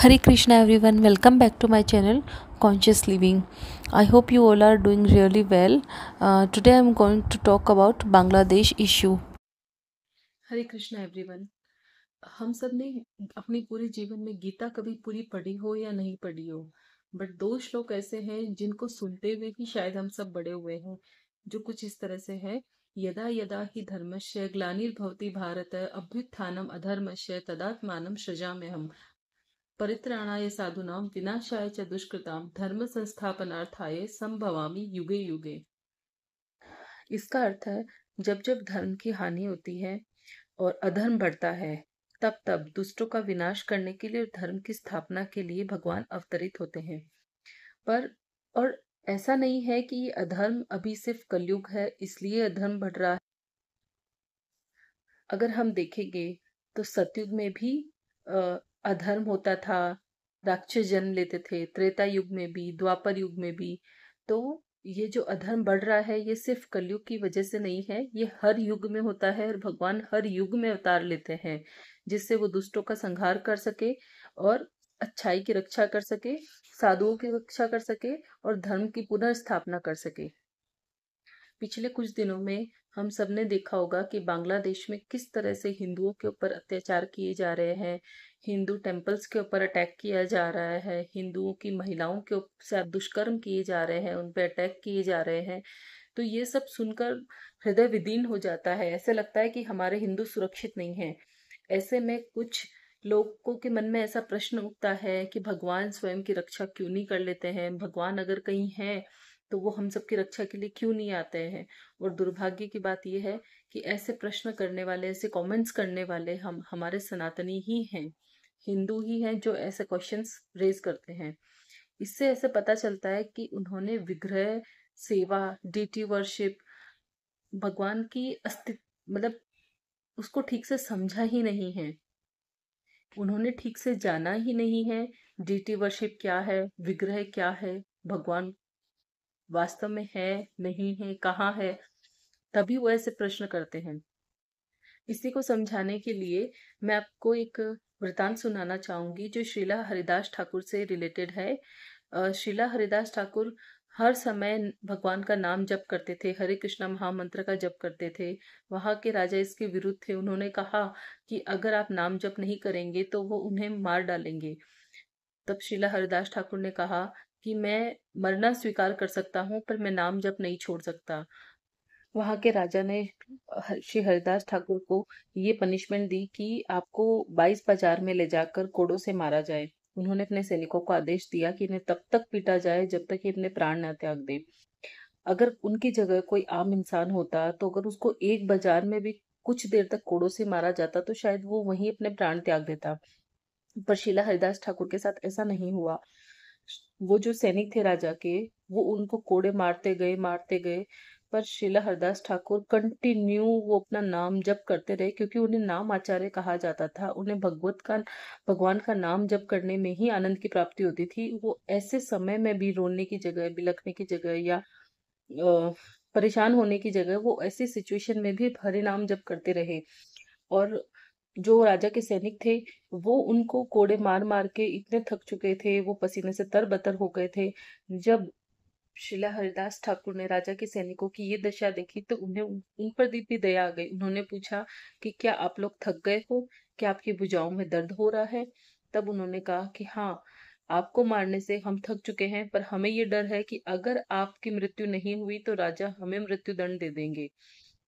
Hare Krishna everyone welcome back to my channel conscious living I hope you all are doing really well today I am going to talk about Bangladesh issue Hare Krishna everyone हम सब ने अपने पूरे जीवन में गीता कभी पूरी पढ़ी हो या नहीं पढ़ी हो बट दो श्लोक ऐसे हैं जिनको सुनते हुए भी शायद हम सब बड़े हुए हैं जो कुछ इस तरह से है यदा यदा ही धर्मश्य ग्लानिर्भवती भारत अभ्युत्थानम अधर्मश्य तदात्मान सृजा में हम परित्राणाय साधुनाम विनाशाय च दुष्कृताम धर्म संस्थापनार्थाय संभवामी युगे युगे इसका अर्थ है जब जब धर्म की हानि होती है और अधर्म बढ़ता है तब तब दुष्टों का विनाश करने के लिए और धर्म की स्थापना के लिए भगवान अवतरित होते हैं पर और ऐसा नहीं है कि ये अधर्म अभी सिर्फ कलयुग है इसलिए अधर्म बढ़ रहा है अगर हम देखेंगे तो सतयुग में भी अधर्म होता था राक्षस जन्म लेते थे त्रेता युग में भी द्वापर युग में भी तो ये जो अधर्म बढ़ रहा है ये सिर्फ कलयुग की वजह से नहीं है ये हर युग में होता है और भगवान हर युग में अवतार लेते हैं जिससे वो दुष्टों का संहार कर सके और अच्छाई की रक्षा कर सके साधुओं की रक्षा कर सके और धर्म की पुनर्स्थापना कर सके पिछले कुछ दिनों में हम सब ने देखा होगा कि बांग्लादेश में किस तरह से हिंदुओं के ऊपर अत्याचार किए जा रहे हैं हिंदू टेम्पल्स के ऊपर अटैक किया जा रहा है हिंदुओं की महिलाओं के ऊपर दुष्कर्म किए जा रहे हैं उन पर अटैक किए जा रहे हैं तो ये सब सुनकर हृदय विदीन हो जाता है ऐसे लगता है कि हमारे हिंदू सुरक्षित नहीं हैं ऐसे में कुछ लोगों के मन में ऐसा प्रश्न उठता है कि भगवान स्वयं की रक्षा क्यों नहीं कर लेते हैं भगवान अगर कहीं हैं तो वो हम सबकी रक्षा के लिए क्यों नहीं आते हैं और दुर्भाग्य की बात यह है कि ऐसे प्रश्न करने वाले ऐसे कमेंट्स करने वाले हम हमारे सनातनी ही हैं हिंदू ही हैं जो ऐसे क्वेश्चंस रेज करते हैं इससे ऐसे पता चलता है कि उन्होंने विग्रह सेवा डीटी वर्शिप भगवान की अस्तित्व मतलब उसको ठीक से समझा ही नहीं है उन्होंने ठीक से जाना ही नहीं है डीटी वर्शिप क्या है विग्रह क्या है भगवान वास्तव में है नहीं है कहाँ है तभी वो ऐसे प्रश्न करते हैं इसी को समझाने के लिए मैं आपको एक वृतांत सुनाना चाहूंगी जो शीला हरिदास ठाकुर से रिलेटेड है शीला हरिदास ठाकुर हर समय भगवान का नाम जप करते थे हरे कृष्णा महामंत्र का जप करते थे वहां के राजा इसके विरुद्ध थे उन्होंने कहा कि अगर आप नाम जप नहीं करेंगे तो वो उन्हें मार डालेंगे तब शिला हरिदास ठाकुर ने कहा कि मैं मरना स्वीकार कर सकता हूँ पर मैं नाम जब नहीं छोड़ सकता वहाँ के राजा ने श्री हरिदास ठाकुर को ये पनिशमेंट दी कि आपको बाईस बाजार में ले जाकर कोड़ों से मारा जाए उन्होंने अपने सैनिकों को आदेश दिया कि इन्हें तब तक पीटा जाए जब तक ये अपने प्राण न त्याग दें अगर उनकी जगह कोई आम इंसान होता तो अगर उसको एक बाजार में भी कुछ देर तक कोड़ों से मारा जाता तो शायद वो वहीं अपने प्राण त्याग देता पर शीला हरिदास ठाकुर के साथ ऐसा नहीं हुआ वो जो सैनिक थे राजा के वो उनको कोड़े मारते गए मारते गए पर शिला हरदास ठाकुर कंटिन्यू वो अपना नाम जप करते रहे क्योंकि उन्हें नाम आचार्य कहा जाता था उन्हें भगवत का भगवान का नाम जप करने में ही आनंद की प्राप्ति होती थी वो ऐसे समय में भी रोने की जगह बिलखने की जगह या परेशान होने की जगह वो ऐसी सिचुएशन में भी हरे नाम जप करते रहे और जो राजा के सैनिक थे वो उनको कोड़े मार मार के इतने थक चुके थे वो पसीने से तर बतर हो गए थे जब शिला हरिदास ठाकुर ने राजा के सैनिकों की ये दशा देखी तो उन्हें उन पर भी दया आ गई उन्होंने पूछा कि क्या आप लोग थक गए हो क्या आपकी भुजाओं में दर्द हो रहा है तब उन्होंने कहा कि हाँ आपको मारने से हम थक चुके हैं पर हमें ये डर है कि अगर आपकी मृत्यु नहीं हुई तो राजा हमें मृत्यु दंड दे देंगे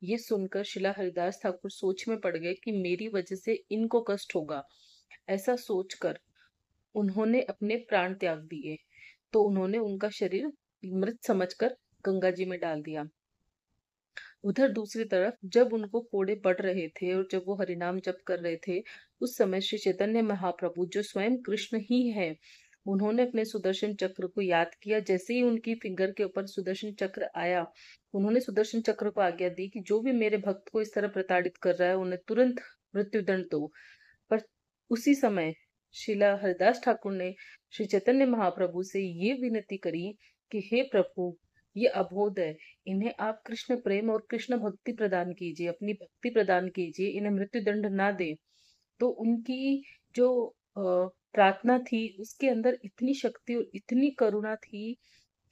ये सुनकर शिला हरिदास ठाकुर सोच में पड़ गए कि मेरी वजह से इनको कष्ट होगा ऐसा सोचकर उन्होंने अपने प्राण त्याग दिए तो उन्होंने उनका शरीर मृत समझकर गंगा जी में डाल दिया उधर दूसरी तरफ जब उनको कोड़े पड़ रहे थे और जब वो हरिनाम जप कर रहे थे उस समय श्री चैतन्य महाप्रभु जो स्वयं कृष्ण ही है उन्होंने अपने सुदर्शन चक्र को याद किया जैसे ही उनकी फिंगर के ऊपर सुदर्शन चक्र आया उन्होंने सुदर्शन चक्र को आज्ञा दी कि जो भी मेरे भक्त को इस तरह प्रताड़ित कर रहा है उन्हें तुरंत मृत्युदंड दो पर उसी समय शिला हरिदास ठाकुर ने श्री चैतन्य महाप्रभु से ये विनती करी कि हे प्रभु ये अबोध है इन्हें आप कृष्ण प्रेम और कृष्ण भक्ति प्रदान कीजिए अपनी भक्ति प्रदान कीजिए इन्हें मृत्युदंड ना दे तो उनकी जो प्रार्थना थी उसके अंदर इतनी शक्ति और इतनी करुणा थी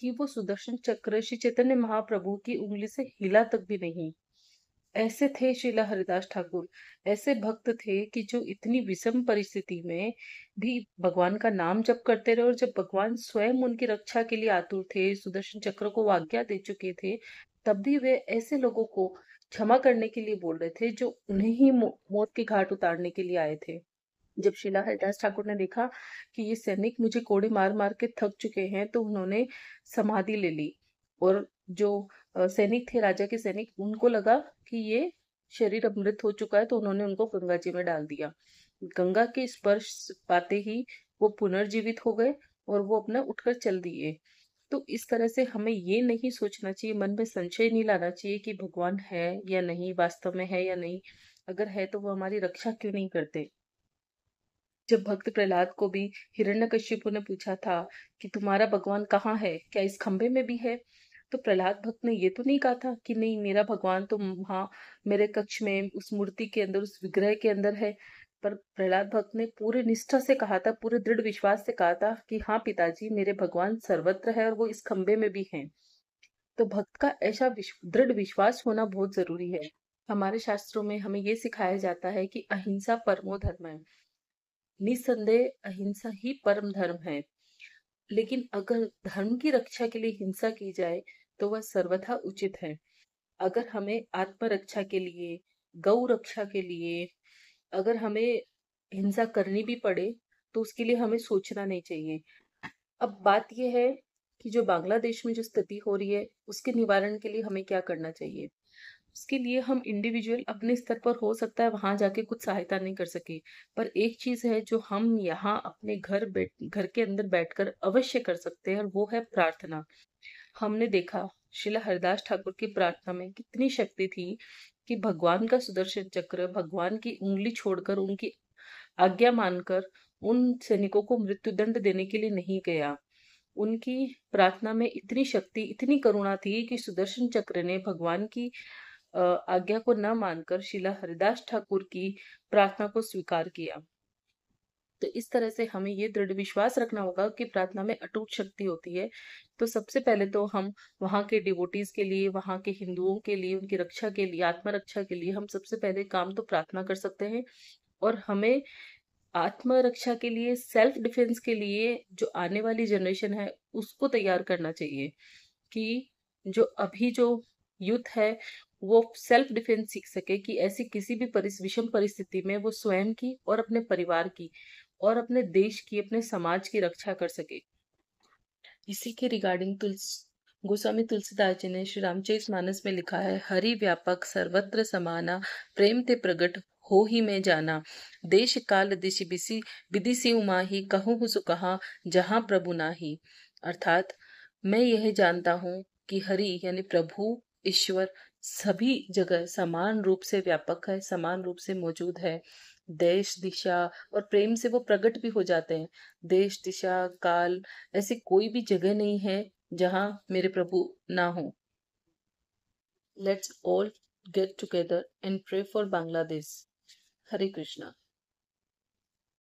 कि वो सुदर्शन चक्र श्री चैतन्य महाप्रभु की उंगली से हिला तक भी नहीं ऐसे थे शिला हरिदास ठाकुर ऐसे भक्त थे कि जो इतनी विषम परिस्थिति में भी भगवान का नाम जप करते रहे और जब भगवान स्वयं उनकी रक्षा के लिए आतुर थे सुदर्शन चक्र को आज्ञा दे चुके थे तब भी वे ऐसे लोगों को क्षमा करने के लिए बोल रहे थे जो उन्हें ही मौत के घाट उतारने के लिए आए थे जब शिला हरिदास ठाकुर ने देखा कि ये सैनिक मुझे कोड़े मार मार के थक चुके हैं तो उन्होंने समाधि ले ली और जो सैनिक थे राजा के सैनिक उनको लगा कि ये शरीर अमृत हो चुका है तो उन्होंने उनको गंगा जी में डाल दिया गंगा के स्पर्श पाते ही वो पुनर्जीवित हो गए और वो अपना उठकर चल दिए तो इस तरह से हमें ये नहीं सोचना चाहिए मन में संशय नहीं लाना चाहिए कि भगवान है या नहीं वास्तव में है या नहीं अगर है तो वो हमारी रक्षा क्यों नहीं करते जब भक्त प्रहलाद को भी हिरण्यकश्यपु ने पूछा था कि तुम्हारा भगवान कहाँ है क्या इस खंभे में भी है तो प्रहलाद भक्त ने ये तो नहीं कहा था कि नहीं मेरा भगवान तो वहाँ मेरे कक्ष में उस मूर्ति के अंदर उस विग्रह के अंदर है पर प्रहलाद भक्त ने पूरे निष्ठा से कहा था पूरे दृढ़ विश्वास से कहा था कि हाँ पिताजी मेरे भगवान सर्वत्र है और वो इस खंबे में भी हैं तो भक्त का ऐसा दृढ़ विश्वास होना बहुत जरूरी है हमारे शास्त्रों में हमें ये सिखाया जाता है कि अहिंसा परमो धर्म है निसंदेह अहिंसा ही परम धर्म है लेकिन अगर धर्म की रक्षा के लिए हिंसा की जाए तो वह सर्वथा उचित है अगर हमें आत्मरक्षा के लिए गौ रक्षा के लिए अगर हमें हिंसा करनी भी पड़े तो उसके लिए हमें सोचना नहीं चाहिए अब बात यह है कि जो बांग्लादेश में जो स्थिति हो रही है उसके निवारण के लिए हमें क्या करना चाहिए उसके लिए हम इंडिविजुअल अपने स्तर पर हो सकता है वहाँ जाके कुछ सहायता नहीं कर सके पर एक चीज़ है जो हम यहाँ अपने घर बैठ घर के अंदर बैठकर अवश्य कर सकते हैं और वो है प्रार्थना हमने देखा शिला हरदास ठाकुर की प्रार्थना में कितनी शक्ति थी कि भगवान का सुदर्शन चक्र भगवान की उंगली छोड़कर उनकी आज्ञा मानकर उन सैनिकों को मृत्युदंड देने के लिए नहीं गया उनकी प्रार्थना में इतनी शक्ति इतनी करुणा थी कि सुदर्शन चक्र ने भगवान की आज्ञा को न मानकर शिला हरिदास ठाकुर की प्रार्थना को स्वीकार किया तो इस तरह से हमें ये दृढ़ विश्वास रखना होगा कि प्रार्थना में अटूट शक्ति होती है तो सबसे पहले तो हम वहाँ के डिवोटीज के लिए वहाँ के हिंदुओं के लिए उनकी रक्षा के लिए आत्मरक्षा के लिए हम सबसे पहले काम तो प्रार्थना कर सकते हैं और हमें आत्मरक्षा के लिए सेल्फ डिफेंस के लिए जो आने वाली जनरेशन है उसको तैयार करना चाहिए कि जो अभी जो यूथ है वो सेल्फ डिफेंस सीख सके कि ऐसी किसी भी परिस, विषम परिस्थिति में वो स्वयं की और अपने परिवार की और अपने देश की अपने समाज की रक्षा कर सके इसी के रिगार्डिंग तुलस गोस्वामी तुलसीदास जी ने श्री रामचरित मानस में लिखा है हरि व्यापक सर्वत्र समाना प्रेम ते प्रगट हो ही में जाना देश काल दिश बिसी विदिशी उमा ही कहूँ हु कहा जहाँ प्रभु ना ही अर्थात मैं यह जानता हूँ कि हरि यानी प्रभु ईश्वर सभी जगह समान रूप से व्यापक है समान रूप से मौजूद है देश दिशा और प्रेम से वो प्रकट भी हो जाते हैं देश दिशा काल ऐसी कोई भी जगह नहीं है जहां मेरे प्रभु ना हो let's all get together and pray for Bangladesh Hare Krishna